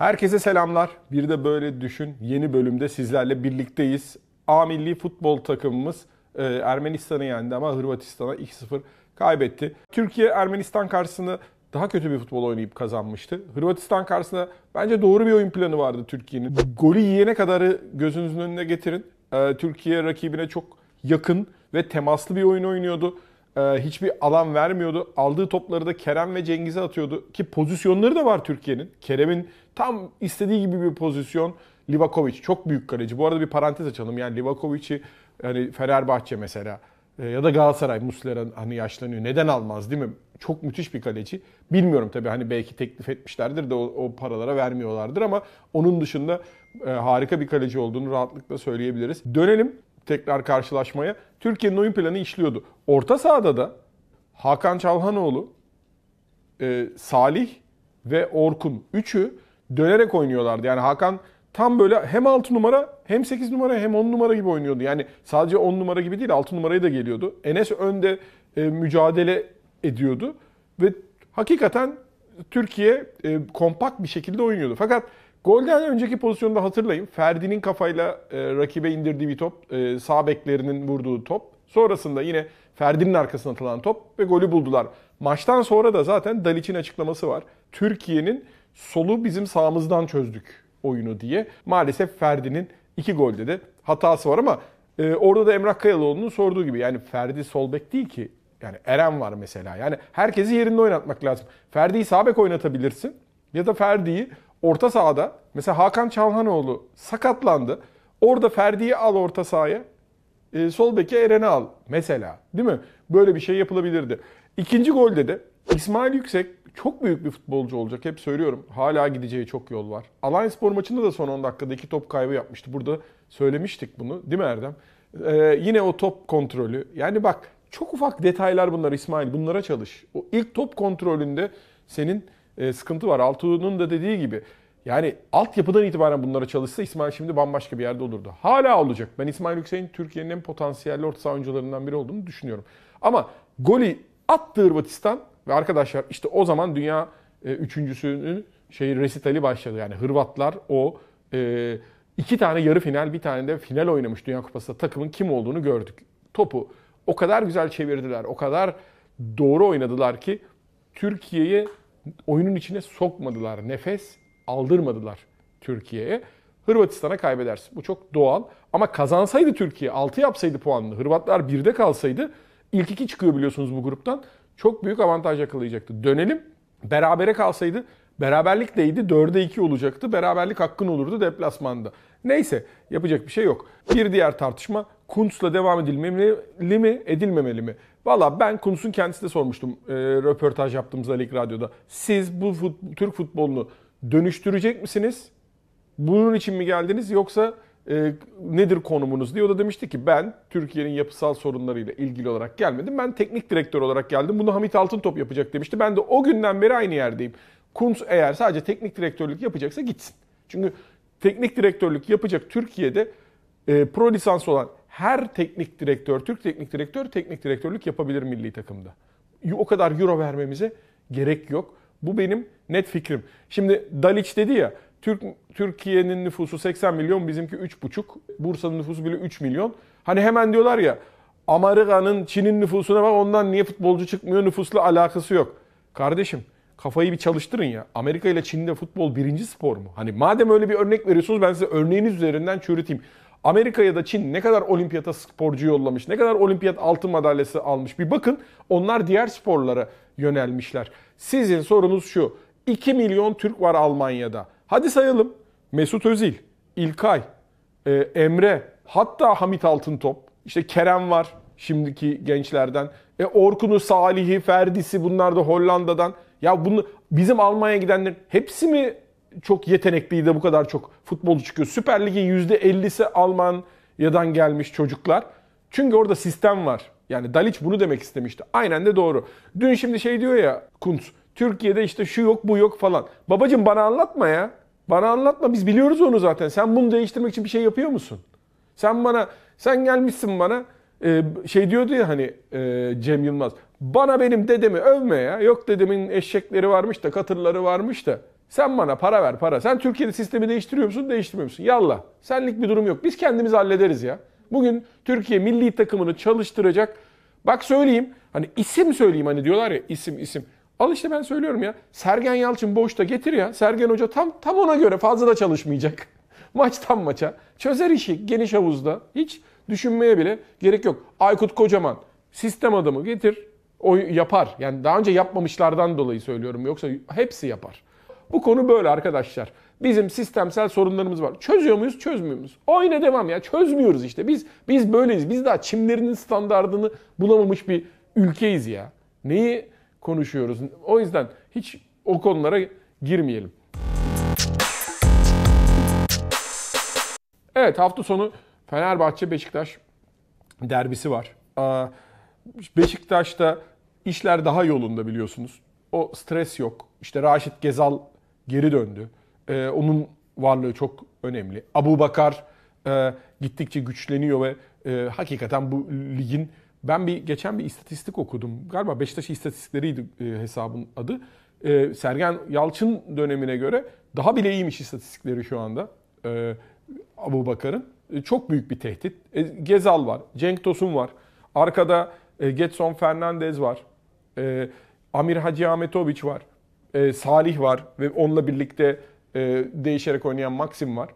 Herkese selamlar. Bir de böyle düşün. Yeni bölümde sizlerle birlikteyiz. A milli futbol takımımız e, Ermenistan'ı yendi ama Hırvatistan'a 2-0 kaybetti. Türkiye Ermenistan karşısında daha kötü bir futbol oynayıp kazanmıştı. Hırvatistan karşısında bence doğru bir oyun planı vardı Türkiye'nin. Golü yiyene kadarı gözünüzün önüne getirin. E, Türkiye rakibine çok yakın ve temaslı bir oyun oynuyordu. E, hiçbir alan vermiyordu. Aldığı topları da Kerem ve Cengiz'e atıyordu. Ki pozisyonları da var Türkiye'nin. Kerem'in tam istediği gibi bir pozisyon. Livakovic çok büyük kaleci. Bu arada bir parantez açalım. Yani Livakovic'i hani Fenerbahçe mesela e, ya da Galatasaray Muslera hani yaşlanıyor. Neden almaz değil mi? Çok müthiş bir kaleci. Bilmiyorum tabii hani belki teklif etmişlerdir de o, o paralara vermiyorlardır ama onun dışında e, harika bir kaleci olduğunu rahatlıkla söyleyebiliriz. Dönelim tekrar karşılaşmaya. Türkiye'nin oyun planı işliyordu. Orta sahada da Hakan Çalhanoğlu, e, Salih ve Orkun. Üçü dönerek oynuyorlardı. Yani Hakan tam böyle hem 6 numara hem 8 numara hem 10 numara gibi oynuyordu. Yani sadece 10 numara gibi değil 6 numarayı da geliyordu. Enes önde e, mücadele ediyordu ve hakikaten Türkiye e, kompakt bir şekilde oynuyordu. Fakat Golden önceki pozisyonda hatırlayın. Ferdi'nin kafayla e, rakibe indirdiği bir top. E, sağ beklerinin vurduğu top. Sonrasında yine Ferdi'nin arkasına atılan top ve golü buldular. Maçtan sonra da zaten Dalic'in açıklaması var. Türkiye'nin solu bizim sağımızdan çözdük oyunu diye. Maalesef Ferdi'nin iki golde de hatası var ama e, orada da Emrah Kayalıoğlu'nun sorduğu gibi yani Ferdi sol bek değil ki. Yani Eren var mesela. Yani herkesi yerinde oynatmak lazım. Ferdi'yi sağ bek oynatabilirsin ya da Ferdi'yi orta sahada mesela Hakan Çalhanoğlu sakatlandı. Orada Ferdi'yi al orta sahaya. E, sol beke Eren'i al mesela. Değil mi? Böyle bir şey yapılabilirdi. İkinci golde de İsmail Yüksek çok büyük bir futbolcu olacak. Hep söylüyorum. Hala gideceği çok yol var. Alanya Spor maçında da son 10 dakikada iki top kaybı yapmıştı. Burada söylemiştik bunu. Değil mi Erdem? Ee, yine o top kontrolü. Yani bak çok ufak detaylar bunlar İsmail. Bunlara çalış. O ilk top kontrolünde senin e, sıkıntı var. Altuğ'un da dediği gibi yani altyapıdan itibaren bunlara çalışsa İsmail şimdi bambaşka bir yerde olurdu. Hala olacak. Ben İsmail Yüksek'in Türkiye'nin en potansiyelli orta saha oyuncularından biri olduğunu düşünüyorum. Ama golü attı Hırvatistan ve arkadaşlar işte o zaman dünya e, üçüncüsünün şey resitali başladı. Yani Hırvatlar o e, iki tane yarı final bir tane de final oynamış Dünya Kupası'nda takımın kim olduğunu gördük. Topu o kadar güzel çevirdiler, o kadar doğru oynadılar ki Türkiye'ye oyunun içine sokmadılar. Nefes aldırmadılar Türkiye'ye. Hırvatistan'a kaybedersin. Bu çok doğal. Ama kazansaydı Türkiye 6 yapsaydı puanını, Hırvatlar 1'de kalsaydı ilk 2 çıkıyor biliyorsunuz bu gruptan. Çok büyük avantaj yakalayacaktı. Dönelim. Berabere kalsaydı beraberlik deydi 4'e 2 olacaktı. Beraberlik hakkın olurdu deplasmanda. Neyse yapacak bir şey yok. Bir diğer tartışma Kuntz'la devam edilmeli mi edilmemeli mi? Valla ben Kuntz'un kendisi de sormuştum e, röportaj yaptığımız Alik Radyo'da. Siz bu fut, Türk futbolunu dönüştürecek misiniz? Bunun için mi geldiniz yoksa e, nedir konumunuz diye. O da demişti ki ben Türkiye'nin yapısal sorunlarıyla ilgili olarak gelmedim. Ben teknik direktör olarak geldim. Bunu Hamit Altıntop yapacak demişti. Ben de o günden beri aynı yerdeyim. Kuntz eğer sadece teknik direktörlük yapacaksa gitsin. Çünkü teknik direktörlük yapacak Türkiye'de e, pro lisans olan her teknik direktör, Türk teknik direktör teknik direktörlük yapabilir milli takımda. O kadar euro vermemize gerek yok. Bu benim net fikrim. Şimdi Dalic dedi ya, Türk Türkiye'nin nüfusu 80 milyon, bizimki 3,5. Bursa'nın nüfusu bile 3 milyon. Hani hemen diyorlar ya, Amerika'nın, Çin'in nüfusuna bak ondan niye futbolcu çıkmıyor, nüfusla alakası yok. Kardeşim, kafayı bir çalıştırın ya. Amerika ile Çin'de futbol birinci spor mu? Hani madem öyle bir örnek veriyorsunuz ben size örneğiniz üzerinden çürüteyim. Amerika ya da Çin ne kadar olimpiyata sporcu yollamış, ne kadar olimpiyat altın madalyası almış bir bakın. Onlar diğer sporlara yönelmişler. Sizin sorunuz şu. 2 milyon Türk var Almanya'da. Hadi sayalım. Mesut Özil, İlkay, e, Emre, hatta Hamit Altıntop, işte Kerem var şimdiki gençlerden. E Orkun'u, Salih'i, Ferdi'si bunlar da Hollanda'dan. Ya bunu bizim Almanya'ya gidenler hepsi mi çok yetenekli de bu kadar çok futbolcu çıkıyor. Süper Lig'in %50'si Almanya'dan gelmiş çocuklar. Çünkü orada sistem var. Yani Dalic bunu demek istemişti. Aynen de doğru. Dün şimdi şey diyor ya Kunt Türkiye'de işte şu yok bu yok falan. Babacım bana anlatma ya. Bana anlatma biz biliyoruz onu zaten. Sen bunu değiştirmek için bir şey yapıyor musun? Sen bana sen gelmişsin bana e, şey diyordu ya hani e, Cem Yılmaz. Bana benim dedemi övme ya. Yok dedemin eşekleri varmış da katırları varmış da. Sen bana para ver para. Sen Türkiye'de sistemi değiştiriyor musun? Değiştirmiyor musun? Yallah. Senlik bir durum yok. Biz kendimiz hallederiz ya. Bugün Türkiye milli takımını çalıştıracak. Bak söyleyeyim. Hani isim söyleyeyim hani diyorlar ya isim isim. Al işte ben söylüyorum ya. Sergen Yalçın boşta getir ya. Sergen Hoca tam tam ona göre fazla da çalışmayacak. Maçtan maça. Çözer işi geniş havuzda. Hiç Düşünmeye bile gerek yok. Aykut Kocaman sistem adamı getir. O yapar. Yani daha önce yapmamışlardan dolayı söylüyorum. Yoksa hepsi yapar. Bu konu böyle arkadaşlar. Bizim sistemsel sorunlarımız var. Çözüyor muyuz, çözmüyor muyuz? Oyuna devam ya. Çözmüyoruz işte. Biz biz böyleyiz. Biz daha çimlerinin standardını bulamamış bir ülkeyiz ya. Neyi konuşuyoruz? O yüzden hiç o konulara girmeyelim. Evet hafta sonu Fenerbahçe Beşiktaş derbisi var. Beşiktaş'ta işler daha yolunda biliyorsunuz. O stres yok. İşte Raşit Gezal geri döndü. Ee, onun varlığı çok önemli. Abu Bakar e, gittikçe güçleniyor ve e, hakikaten bu ligin ben bir geçen bir istatistik okudum. Galiba Beşiktaş istatistikleriydi e, hesabın adı. Sergen Yalçın dönemine göre daha bile iyiymiş istatistikleri şu anda Abu Bakar'ın. E, çok büyük bir tehdit. E, Gezal var, Cenk Tosun var. Arkada e, Getson Fernandez var. Amir Hacı Ahmetoviç var. Salih var ve onunla birlikte değişerek oynayan Maxim var.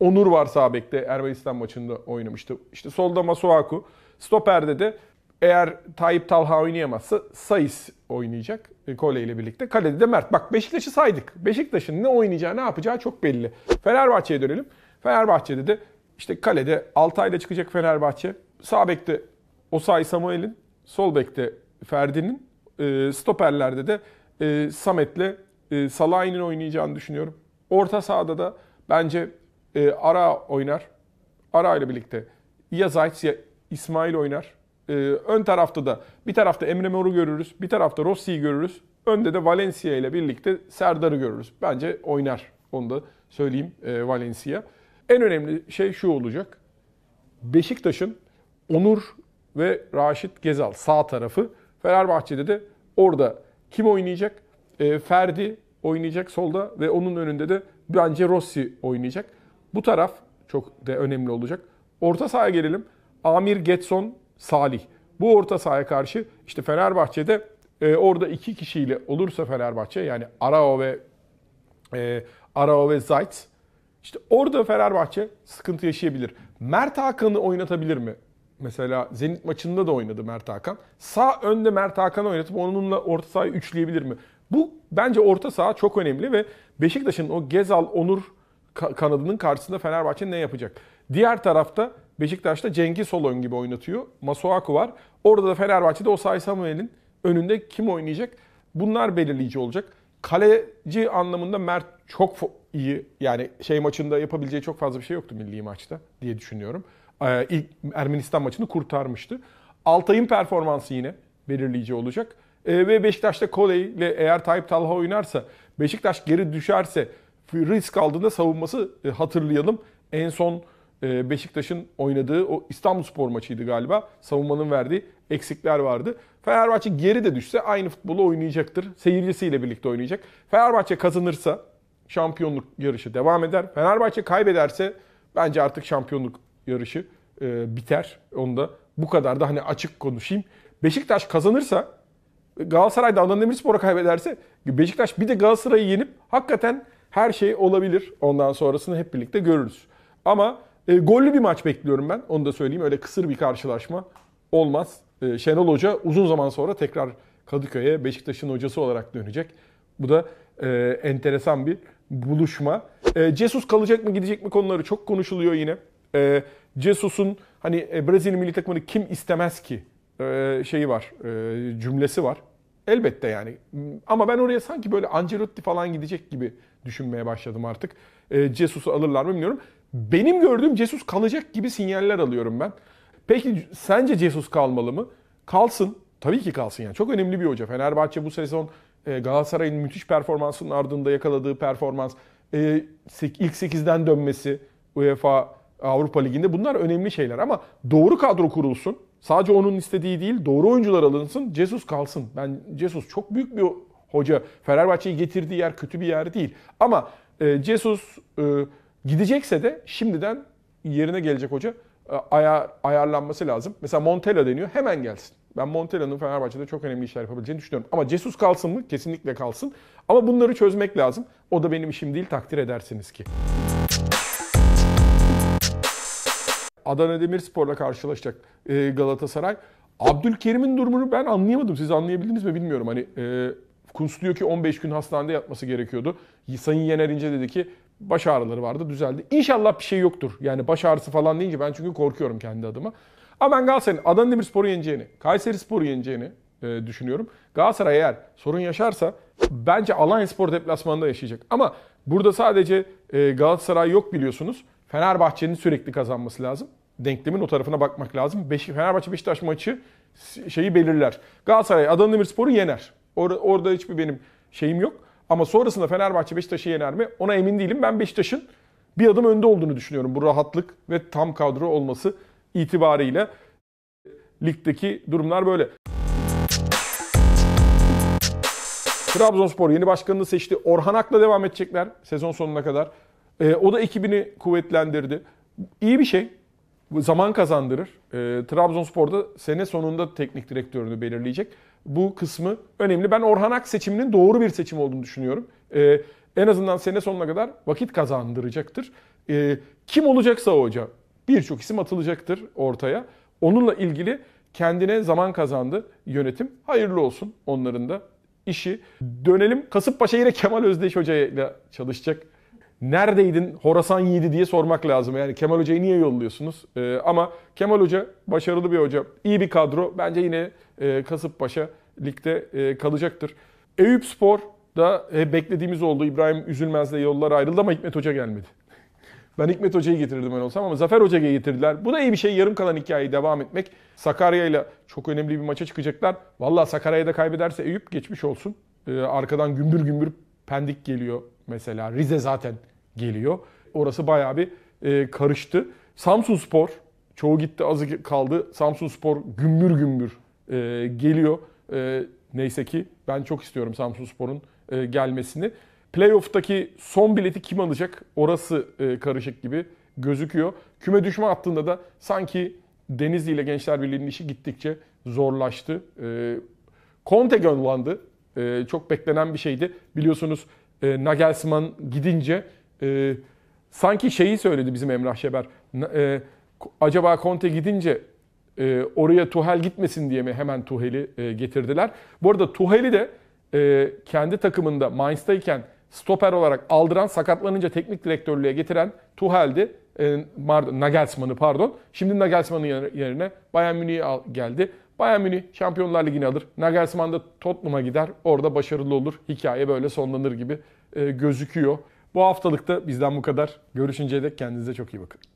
Onur var Sabek'te Ermenistan maçında oynamıştı. İşte solda Masuaku. Stoper'de de eğer Tayyip Talha oynayamazsa Sayis oynayacak e, Kole ile birlikte. Kalede de Mert. Bak Beşiktaş'ı saydık. Beşiktaş'ın ne oynayacağı ne yapacağı çok belli. Fenerbahçe'ye dönelim. Fenerbahçe'de de işte kalede Altay'la çıkacak Fenerbahçe. Sağ bekte Osay Samuel'in, sol bekte Ferdi'nin, e, stoperlerde de e, Samet'le e, Salah'ın oynayacağını düşünüyorum. Orta sahada da bence e, Ara oynar. Ara ile birlikte ya Zayt ya İsmail oynar. E, ön tarafta da bir tarafta Emre Mor'u görürüz, bir tarafta Rossi'yi görürüz. Önde de Valencia ile birlikte Serdar'ı görürüz. Bence oynar. Onu da söyleyeyim e, Valencia. En önemli şey şu olacak. Beşiktaş'ın Onur ve Raşit Gezal sağ tarafı. Fenerbahçe'de de orada kim oynayacak? E, Ferdi oynayacak solda ve onun önünde de bence Rossi oynayacak. Bu taraf çok da önemli olacak. Orta sahaya gelelim. Amir Getson Salih. Bu orta sahaya karşı işte Fenerbahçe'de e, orada iki kişiyle olursa Fenerbahçe yani Arao ve e, Arao ve Zayt işte orada Fenerbahçe sıkıntı yaşayabilir. Mert Hakan'ı oynatabilir mi? Mesela Zenit maçında da oynadı Mert Hakan. Sağ önde Mert Hakan'ı oynatıp onunla orta sahayı üçleyebilir mi? Bu bence orta saha çok önemli ve Beşiktaş'ın o Gezal Onur kanadının karşısında Fenerbahçe ne yapacak? Diğer tarafta Beşiktaş'ta Cengiz Solon gibi oynatıyor. Masuaku var. Orada da Fenerbahçe'de Osay Samuel'in önünde kim oynayacak? Bunlar belirleyici olacak. Kaleci anlamında Mert çok iyi yani şey maçında yapabileceği çok fazla bir şey yoktu milli maçta diye düşünüyorum. Ee, ilk Ermenistan maçını kurtarmıştı. Altay'ın performansı yine belirleyici olacak. Ee, ve Beşiktaş'ta Koley ile eğer Tayyip Talha oynarsa, Beşiktaş geri düşerse risk aldığında savunması e, hatırlayalım. En son e, Beşiktaş'ın oynadığı o İstanbulspor maçıydı galiba. Savunmanın verdiği eksikler vardı. Fenerbahçe geri de düşse aynı futbolu oynayacaktır. Seyircisiyle birlikte oynayacak. Fenerbahçe kazanırsa şampiyonluk yarışı devam eder. Fenerbahçe kaybederse bence artık şampiyonluk yarışı e, biter. Onu da bu kadar da hani açık konuşayım. Beşiktaş kazanırsa Galatasaray da Adana Demirspor'a kaybederse Beşiktaş bir de Galatasaray'ı yenip hakikaten her şey olabilir. Ondan sonrasını hep birlikte görürüz. Ama e, gollü bir maç bekliyorum ben. Onu da söyleyeyim. Öyle kısır bir karşılaşma olmaz. E, Şenol Hoca uzun zaman sonra tekrar Kadıköy'e Beşiktaş'ın hocası olarak dönecek. Bu da e, enteresan bir buluşma. E, Jesus kalacak mı gidecek mi konuları çok konuşuluyor yine. E, Jesus'un hani e, Brezilya milli takımını kim istemez ki e, şeyi var, e, cümlesi var. Elbette yani. Ama ben oraya sanki böyle Ancelotti falan gidecek gibi düşünmeye başladım artık. E, Jesus'u alırlar mı bilmiyorum. Benim gördüğüm Jesus kalacak gibi sinyaller alıyorum ben. Peki sence Jesus kalmalı mı? Kalsın. Tabii ki kalsın yani. Çok önemli bir hoca. Fenerbahçe bu sezon e, Galatasaray'ın müthiş performansının ardında yakaladığı performans, e, ilk 8'den dönmesi UEFA Avrupa Ligi'nde bunlar önemli şeyler ama doğru kadro kurulsun. Sadece onun istediği değil, doğru oyuncular alınsın. Jesus kalsın. Ben Jesus çok büyük bir hoca. Fenerbahçe'yi getirdiği yer kötü bir yer değil. Ama e, Jesus e, gidecekse de şimdiden yerine gelecek hoca ayar, ayarlanması lazım. Mesela Montella deniyor hemen gelsin. Ben Montella'nın Fenerbahçe'de çok önemli işler yapabileceğini düşünüyorum. Ama Cesus kalsın mı? Kesinlikle kalsın. Ama bunları çözmek lazım. O da benim işim değil takdir edersiniz ki. Adana Demirspor'la karşılaşacak e, Galatasaray. Abdülkerim'in durumunu ben anlayamadım. Siz anlayabildiniz mi bilmiyorum. Hani e, Kunst diyor ki 15 gün hastanede yatması gerekiyordu. Sayın Yener İnce dedi ki baş ağrıları vardı düzeldi. İnşallah bir şey yoktur. Yani baş ağrısı falan deyince ben çünkü korkuyorum kendi adıma. Ama ben Galatasaray'ın Adana Demirspor'u yeneceğini, Kayseri Spor'u yeneceğini e, düşünüyorum. Galatasaray eğer sorun yaşarsa bence Alanya Spor deplasmanında yaşayacak. Ama burada sadece e, Galatasaray yok biliyorsunuz. Fenerbahçe'nin sürekli kazanması lazım. Denklemin o tarafına bakmak lazım. Beş, Fenerbahçe Beşiktaş maçı şeyi belirler. Galatasaray Adana Demirspor'u yener. Or, orada hiçbir benim şeyim yok. Ama sonrasında Fenerbahçe Beşiktaş'ı yener mi? Ona emin değilim. Ben Beşiktaş'ın bir adım önde olduğunu düşünüyorum. Bu rahatlık ve tam kadro olması itibariyle ligdeki durumlar böyle. Trabzonspor yeni başkanını seçti. Orhan Ak'la devam edecekler sezon sonuna kadar. E, o da ekibini kuvvetlendirdi. İyi bir şey. Zaman kazandırır. E, ee, Trabzonspor'da sene sonunda teknik direktörünü belirleyecek. Bu kısmı önemli. Ben Orhan Ak seçiminin doğru bir seçim olduğunu düşünüyorum. E, en azından sene sonuna kadar vakit kazandıracaktır. E, kim olacaksa o hoca, birçok isim atılacaktır ortaya. Onunla ilgili kendine zaman kazandı yönetim. Hayırlı olsun onların da işi. Dönelim Kasımpaşa yine Kemal Özdeş Hoca ile çalışacak. Neredeydin Horasan Yiğidi diye sormak lazım. Yani Kemal Hoca'yı niye yolluyorsunuz? Ee, ama Kemal Hoca başarılı bir hoca. iyi bir kadro. Bence yine e, Kasımpaşa ligde e, kalacaktır. Eyüp Spor da e, beklediğimiz oldu. İbrahim Üzülmez'le yollar ayrıldı ama Hikmet Hoca gelmedi. Ben Hikmet Hoca'yı getirirdim ben olsam ama Zafer Hoca'yı getirdiler. Bu da iyi bir şey. Yarım kalan hikayeyi devam etmek. Sakarya ile çok önemli bir maça çıkacaklar. Valla Sakarya'da kaybederse Eyüp geçmiş olsun. Ee, arkadan gümbür gümbür Pendik geliyor mesela. Rize zaten geliyor. Orası bayağı bir e, karıştı. Samsun Spor, çoğu gitti azı kaldı. Samsun Spor gümbür gümbür e, geliyor. E, neyse ki ben çok istiyorum Samsun Spor'un e, gelmesini. Playoff'taki son bileti kim alacak? Orası e, karışık gibi gözüküyor. Küme düşme hattında da sanki Denizli ile Gençler Birliği'nin işi gittikçe zorlaştı. E, Conte gönlandı. E, çok beklenen bir şeydi. Biliyorsunuz e, Nagelsmann gidince e, sanki şeyi söyledi bizim Emrah Şeber. E, acaba Conte gidince e, oraya Tuhel gitmesin diye mi hemen Tuhel'i e, getirdiler? Bu arada Tuhel'i de e, kendi takımında Mainz'tayken stoper olarak aldıran, sakatlanınca teknik direktörlüğe getiren Tuhel'di. E, ee, Nagelsmann'ı pardon. Şimdi Nagelsmann'ın yerine Bayern Münih geldi. Bayern Münih Şampiyonlar Ligi'ni alır. Nagelsmann da Tottenham'a gider. Orada başarılı olur. Hikaye böyle sonlanır gibi e, gözüküyor. Bu haftalıkta bizden bu kadar. Görüşünceye dek kendinize çok iyi bakın.